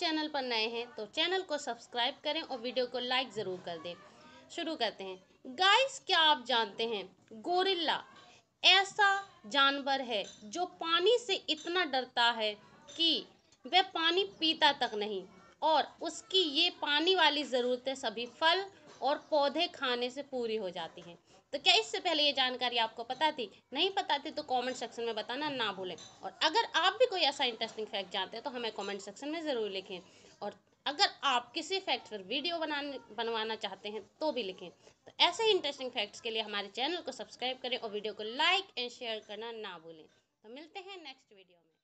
channel पर नए हैं तो चैनल को सब्सक्राइब करें और वीडियो को लाइक ज़रूर कर दें शुरू करते हैं गाइस क्या आप जानते हैं गोरिल्ला ऐसा जानवर है जो पानी से इतना डरता है कि वह पानी पीता तक नहीं और उसकी ये पानी वाली ज़रूरतें सभी फल और पौधे खाने से पूरी हो जाती हैं तो क्या इससे पहले ये जानकारी आपको पता थी नहीं पता थी तो कमेंट सेक्शन में बताना ना भूलें और अगर आप भी कोई ऐसा इंटरेस्टिंग फैक्ट जानते हैं तो हमें कमेंट सेक्शन में ज़रूर लिखें और अगर आप किसी फैक्ट पर वीडियो बनाने बनवाना चाहते हैं तो भी लिखें तो ऐसे ही इंटरेस्टिंग फैक्ट्स के लिए हमारे चैनल को सब्सक्राइब करें और वीडियो को लाइक एंड शेयर करना ना भूलें तो मिलते हैं नेक्स्ट वीडियो में